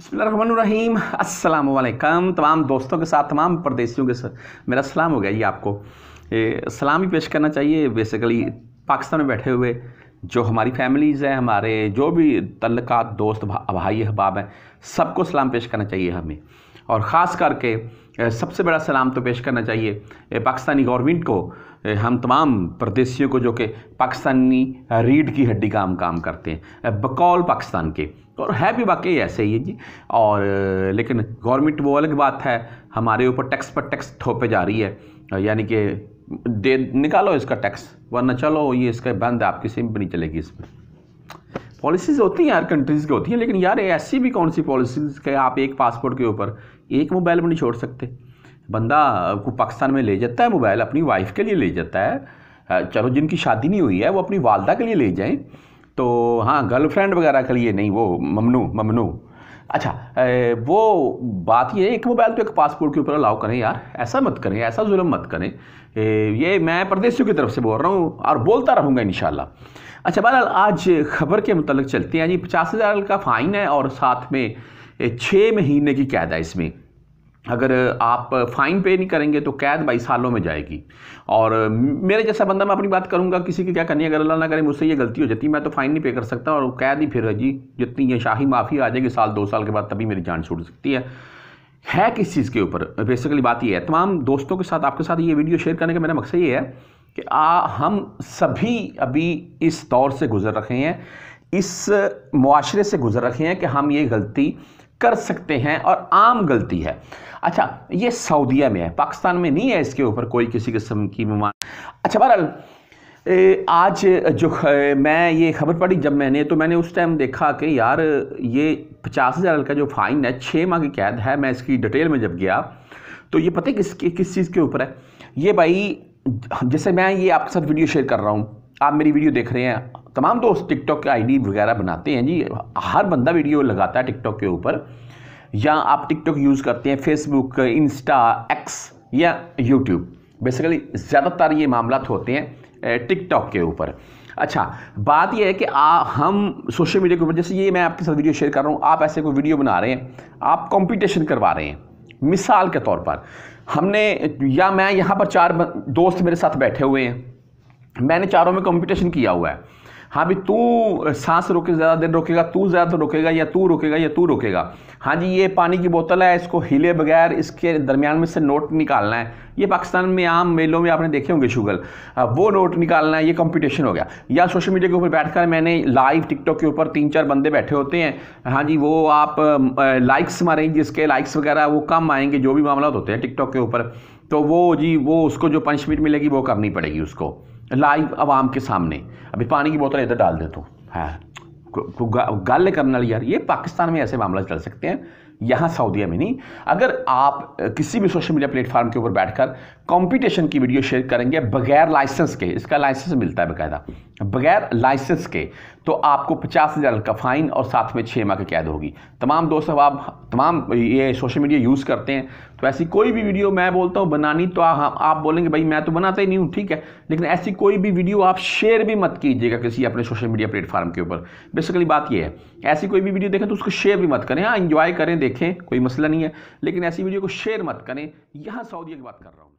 बसमीम असलकम तमाम दोस्तों के साथ तमाम प्रदेशियों के साथ मेरा सलाम हो गया ये आपको ए, सलाम ही पेश करना चाहिए बेसिकली पाकिस्तान में बैठे हुए जो हमारी फैमिलीज़ हैं हमारे जो भी तल्लक़ दोस्त भा, भाई अहबाब हैं सबको सलाम पेश करना चाहिए हमें और ख़ास करके सबसे बड़ा सलाम तो पेश करना चाहिए पाकिस्तानी गवर्नमेंट को हम तमाम प्रदेशियों को जो कि पाकिस्तानी रीढ़ की हड्डी का हम काम करते हैं बकौल पाकिस्तान के और है भी वाकई ऐसे ही है जी और लेकिन गवर्नमेंट वो अलग बात है हमारे ऊपर टैक्स पर टैक्स थोपे जा रही है यानी कि दे निकालो इसका टैक्स वरना चलो ये इसका बंद आप किसी में भी नहीं चलेगी इसमें पॉलिसीज़ होती हैं यार कंट्रीज़ की होती हैं लेकिन यार ऐसी भी कौन सी पॉलिसीज़ के आप एक पासपोर्ट के ऊपर एक मोबाइल भी नहीं छोड़ सकते बंदा को पाकिस्तान में ले जाता है मोबाइल अपनी वाइफ के लिए ले जाता है चलो जिनकी शादी नहीं हुई है वो अपनी वालदा के लिए ले जाएं तो हाँ गर्लफ्रेंड वगैरह के लिए नहीं वो ममनू ममनू अच्छा वो बात ये है एक मोबाइल तो एक पासपोर्ट के ऊपर अलाउ करें यार ऐसा मत करें ऐसा जुल्म मत करें ये मैं प्रदेशों की तरफ से बोल रहा हूँ और बोलता रहूँगा इन अच्छा बहरहाल आज खबर के मतलब चलते हैं जी पचास हज़ार का फ़ाइन है और साथ में छः महीने की कैद है इसमें अगर आप फ़ाइन पे नहीं करेंगे तो कैद बाईस सालों में जाएगी और मेरे जैसा बंदा मैं अपनी बात करूंगा किसी की क्या करनी है अगर अल्लाह ना करे मुझसे ये गलती हो जाती मैं तो फ़ाइन नहीं पे कर सकता और कैद ही फिर जी जितनी ये शाही माफ़ी आ जाएगी साल दो साल के बाद तभी मेरी जान छूट सकती है है किस चीज़ के ऊपर बेसिकली बात ये है तमाम दोस्तों के साथ आपके साथ ये वीडियो शेयर करने का मेरा मकसद ये है कि आ, हम सभी अभी इस दौर से गुजर रखे हैं इस मुआरे से गुजर रखे हैं कि हम ये गलती कर सकते हैं और आम गलती है अच्छा ये सऊदीया में है पाकिस्तान में नहीं है इसके ऊपर कोई किसी किस्म की बीमार अच्छा बहरहाल आज जो मैं ये खबर पढ़ी जब मैंने तो मैंने उस टाइम देखा कि यार ये पचास हज़ार का जो फ़ाइन है छः माह की कैद है मैं इसकी डिटेल में जब गया तो ये पता किस किस चीज़ के ऊपर है ये भाई जैसे मैं ये आपके साथ वीडियो शेयर कर रहा हूँ आप मेरी वीडियो देख रहे हैं तमाम दोस्त टिकटॉक के आईडी वगैरह बनाते हैं जी हर बंदा वीडियो लगाता है टिकटॉक के ऊपर या आप टिकटॉक यूज़ करते हैं फेसबुक इंस्टा एक्स या यूट्यूब बेसिकली ज़्यादातर ये मामला होते हैं टिकटॉक के ऊपर अच्छा बात यह है कि आ, हम सोशल मीडिया के ऊपर जैसे ये मैं आपके साथ वीडियो शेयर कर रहा हूँ आप ऐसे कोई वीडियो बना रहे हैं आप कंपटीशन करवा रहे हैं मिसाल के तौर पर हमने या मैं यहाँ पर चार दोस्त मेरे साथ बैठे हुए हैं मैंने चारों में कंपटीशन किया हुआ है हाँ भी तू सांस रोके ज़्यादा देर रोकेगा तू ज़्यादा तो रोकेगा या तू रोकेगा या तू रोकेगा हाँ जी ये पानी की बोतल है इसको हिले बगैर इसके दरमियान में से नोट निकालना है ये पाकिस्तान में आम मेलों में आपने देखे होंगे शुगल वो नोट निकालना है ये कंपटीशन हो गया या सोशल मीडिया के ऊपर बैठकर मैंने लाइव टिकटॉक के ऊपर तीन चार बंदे बैठे होते हैं हाँ जी वो आप लाइक्स मारेंगे जिसके लाइक्स वगैरह वो कम आएंगे जो भी मामला होते हैं टिकटॉक के ऊपर तो वो जी वो उसको जो पनिशमेंट मिलेगी वो करनी पड़ेगी उसको लाइव आवाम के सामने अभी पानी की बोतल इधर डाल दे तो हाँ गल करने वाली यार ये पाकिस्तान में ऐसे मामला चल सकते हैं यहाँ सऊदीया में नहीं अगर आप किसी भी सोशल मीडिया प्लेटफॉर्म के ऊपर बैठकर कंपटीशन की वीडियो शेयर करेंगे बगैर लाइसेंस के इसका लाइसेंस मिलता है बकायदा बगैर लाइसेंस के तो आपको पचास हज़ार का फ़ाइन और साथ में छः माह की कैद होगी तमाम दोस्त अब आप तमाम ये सोशल मीडिया यूज़ करते हैं तो ऐसी कोई भी वीडियो मैं बोलता हूँ बनानी तो आ, हाँ, आप बोलेंगे भाई मैं तो बनाता ही नहीं हूँ ठीक है लेकिन ऐसी कोई भी वीडियो आप शेयर भी मत कीजिएगा किसी अपने सोशल मीडिया प्लेटफॉर्म के ऊपर बेसिकली बात ये है ऐसी कोई भी वीडियो देखें तो उसको शेयर भी मत करें हाँ इन्जॉय करें देखें कोई मसला नहीं है लेकिन ऐसी वीडियो को शेयर मत करें यहाँ सऊदीया की बात कर रहा हूँ